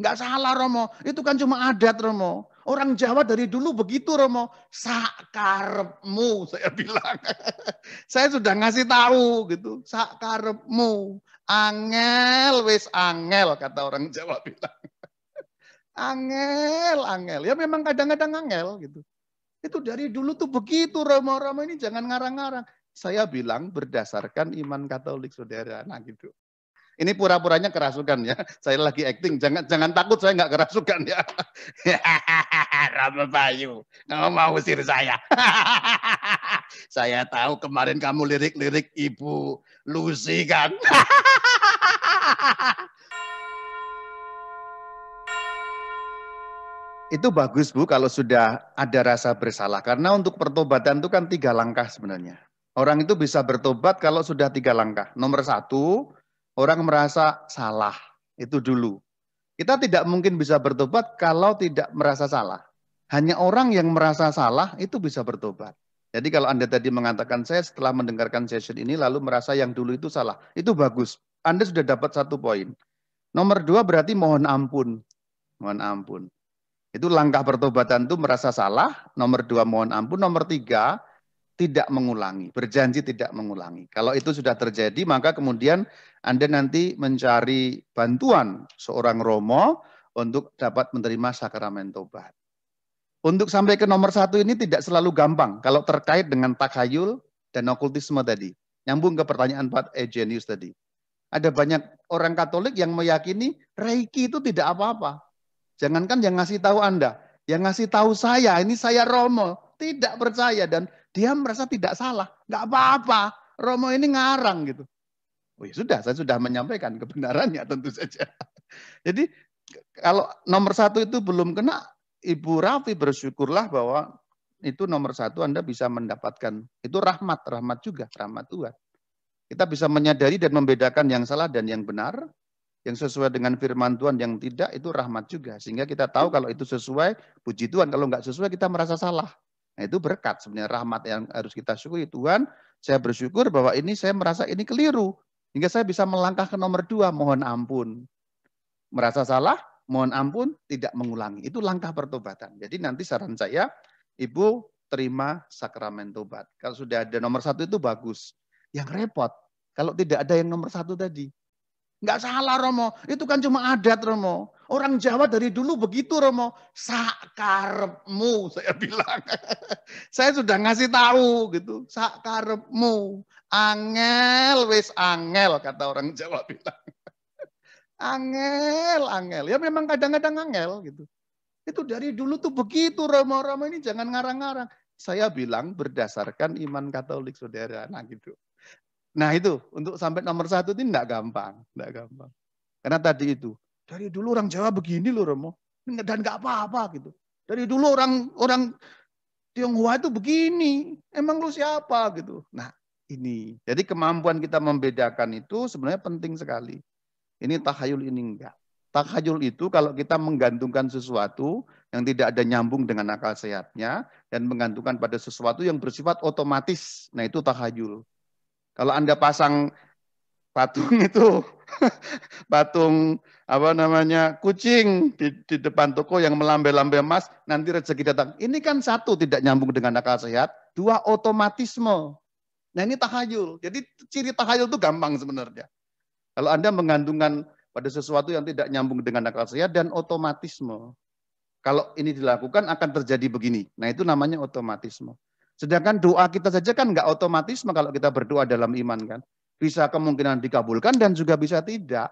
Nggak salah Romo, itu kan cuma adat Romo. Orang Jawa dari dulu begitu Romo. Sakarepmu saya bilang. saya sudah ngasih tahu gitu. Sakarepmu. Angel wis angel kata orang Jawa bilang. angel, angel. Ya memang kadang-kadang angel gitu. Itu dari dulu tuh begitu Romo-Romo ini jangan ngarang-ngarang. Saya bilang berdasarkan iman Katolik saudara. Nah gitu. Ini pura-puranya kerasukan ya. Saya lagi acting, jangan jangan takut saya nggak kerasukan ya. Rama Bayu, kamu mau usir saya. saya tahu kemarin kamu lirik-lirik Ibu Lucy kan. itu bagus Bu kalau sudah ada rasa bersalah. Karena untuk pertobatan itu kan tiga langkah sebenarnya. Orang itu bisa bertobat kalau sudah tiga langkah. Nomor satu, Orang merasa salah, itu dulu. Kita tidak mungkin bisa bertobat kalau tidak merasa salah. Hanya orang yang merasa salah itu bisa bertobat. Jadi kalau Anda tadi mengatakan saya setelah mendengarkan session ini lalu merasa yang dulu itu salah, itu bagus. Anda sudah dapat satu poin. Nomor dua berarti mohon ampun. Mohon ampun. Itu langkah pertobatan itu merasa salah. Nomor dua mohon ampun. Nomor tiga tidak mengulangi, berjanji tidak mengulangi. Kalau itu sudah terjadi, maka kemudian Anda nanti mencari bantuan seorang romo untuk dapat menerima sakramen tobat. Untuk sampai ke nomor satu ini tidak selalu gampang kalau terkait dengan takhayul dan okultisme tadi. Nyambung ke pertanyaan Pak Egenius tadi. Ada banyak orang Katolik yang meyakini Reiki itu tidak apa-apa. Jangankan yang ngasih tahu Anda, yang ngasih tahu saya, ini saya romo tidak percaya dan dia merasa tidak salah. Nggak apa-apa. Romo ini ngarang gitu. Oh ya sudah, saya sudah menyampaikan kebenarannya tentu saja. Jadi kalau nomor satu itu belum kena, Ibu Raffi bersyukurlah bahwa itu nomor satu Anda bisa mendapatkan. Itu rahmat, rahmat juga, rahmat Tuhan. Kita bisa menyadari dan membedakan yang salah dan yang benar, yang sesuai dengan firman Tuhan, yang tidak itu rahmat juga. Sehingga kita tahu kalau itu sesuai, puji Tuhan. Kalau nggak sesuai, kita merasa salah. Nah, itu berkat sebenarnya rahmat yang harus kita syukuri Tuhan. Saya bersyukur bahwa ini saya merasa ini keliru hingga saya bisa melangkah ke nomor dua mohon ampun. Merasa salah mohon ampun tidak mengulangi itu langkah pertobatan. Jadi nanti saran saya ibu terima sakramen tobat. Kalau sudah ada nomor satu itu bagus. Yang repot kalau tidak ada yang nomor satu tadi. Enggak salah Romo, itu kan cuma adat Romo. Orang Jawa dari dulu begitu Romo. Sakarepmu saya bilang. saya sudah ngasih tahu gitu. Sakarepmu. Angel wis angel kata orang Jawa bilang. angel, angel. Ya memang kadang-kadang angel gitu. Itu dari dulu tuh begitu Romo-Romo ini jangan ngarang-ngarang. Saya bilang berdasarkan iman Katolik saudara. Nah gitu. Nah itu untuk sampai nomor satu itu tidak gampang, tidak gampang. Karena tadi itu dari dulu orang Jawa begini loh Romo. Dan nggak apa-apa gitu. Dari dulu orang orang Tionghoa itu begini. Emang lu siapa gitu. Nah ini. Jadi kemampuan kita membedakan itu sebenarnya penting sekali. Ini tahayul ini enggak. Tahayul itu kalau kita menggantungkan sesuatu yang tidak ada nyambung dengan akal sehatnya dan menggantungkan pada sesuatu yang bersifat otomatis. Nah itu tahayul. Kalau Anda pasang patung itu patung apa namanya kucing di, di depan toko yang melambai-lambai emas nanti rezeki datang. Ini kan satu tidak nyambung dengan akal sehat, dua otomatisme. Nah ini tahayul. Jadi ciri tahayul itu gampang sebenarnya. Kalau Anda mengandungkan pada sesuatu yang tidak nyambung dengan akal sehat dan otomatisme. Kalau ini dilakukan akan terjadi begini. Nah itu namanya otomatisme. Sedangkan doa kita saja kan nggak otomatisme kalau kita berdoa dalam iman kan bisa kemungkinan dikabulkan dan juga bisa tidak.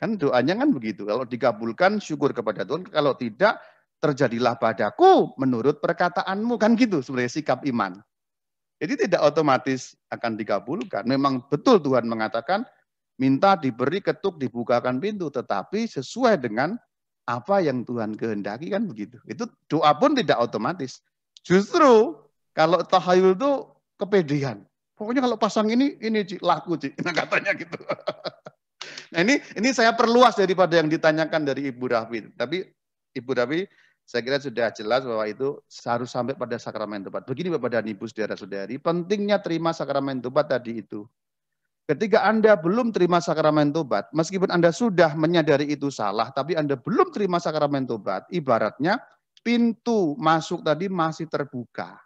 Kan doanya kan begitu. Kalau dikabulkan syukur kepada Tuhan, kalau tidak terjadilah padaku menurut perkataanmu kan gitu sebenarnya sikap iman. Jadi tidak otomatis akan dikabulkan. Memang betul Tuhan mengatakan minta diberi ketuk dibukakan pintu tetapi sesuai dengan apa yang Tuhan kehendaki kan begitu. Itu doa pun tidak otomatis. Justru kalau tahayul itu kepedihan. Pokoknya kalau pasang ini, ini Cik, laku Cik. Nah katanya gitu. nah ini ini saya perluas daripada yang ditanyakan dari Ibu Rafi. Tapi Ibu Rafi saya kira sudah jelas bahwa itu harus sampai pada sakramen tobat. Begini Bapak dan Ibu saudara-saudari, pentingnya terima sakramen tobat tadi itu. Ketika Anda belum terima sakramen tobat, meskipun Anda sudah menyadari itu salah, tapi Anda belum terima sakramen tobat, ibaratnya pintu masuk tadi masih terbuka.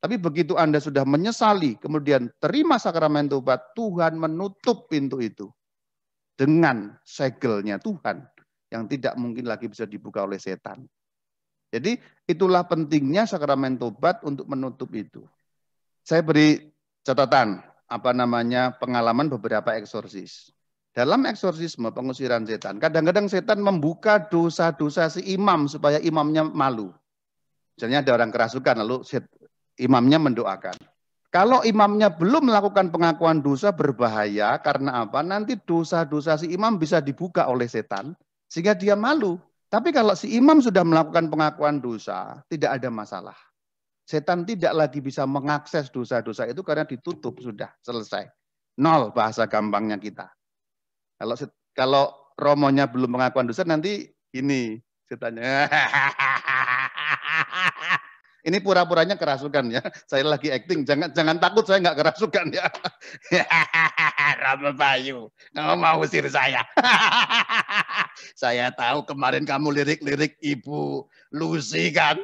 Tapi begitu Anda sudah menyesali, kemudian terima sakramen tobat, Tuhan menutup pintu itu dengan segelnya Tuhan yang tidak mungkin lagi bisa dibuka oleh setan. Jadi itulah pentingnya sakramen tobat untuk menutup itu. Saya beri catatan apa namanya pengalaman beberapa eksorsis. Dalam eksorsisme pengusiran setan, kadang-kadang setan membuka dosa-dosa si imam supaya imamnya malu. Misalnya ada orang kerasukan lalu imamnya mendoakan. Kalau imamnya belum melakukan pengakuan dosa berbahaya karena apa? Nanti dosa-dosa si imam bisa dibuka oleh setan sehingga dia malu. Tapi kalau si imam sudah melakukan pengakuan dosa, tidak ada masalah. Setan tidak lagi bisa mengakses dosa-dosa itu karena ditutup sudah selesai. Nol bahasa gampangnya kita. Kalau kalau romonya belum mengakuan dosa nanti ini setannya Ini pura-puranya kerasukan ya. Saya lagi acting. Jangan jangan takut saya nggak kerasukan ya. Rama Bayu, kamu mau usir saya. saya tahu kemarin kamu lirik-lirik Ibu Lucy kan.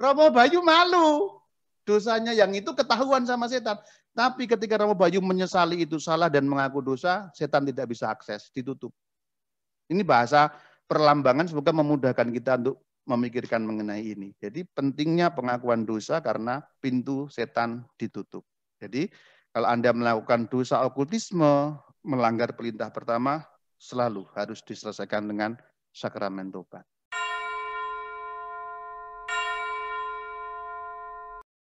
Romo Bayu malu. Dosanya yang itu ketahuan sama setan. Tapi ketika Romo Bayu menyesali itu salah dan mengaku dosa, setan tidak bisa akses, ditutup. Ini bahasa perlambangan semoga memudahkan kita untuk memikirkan mengenai ini. Jadi pentingnya pengakuan dosa karena pintu setan ditutup. Jadi kalau Anda melakukan dosa okultisme, melanggar perintah pertama, selalu harus diselesaikan dengan sakramen tobat.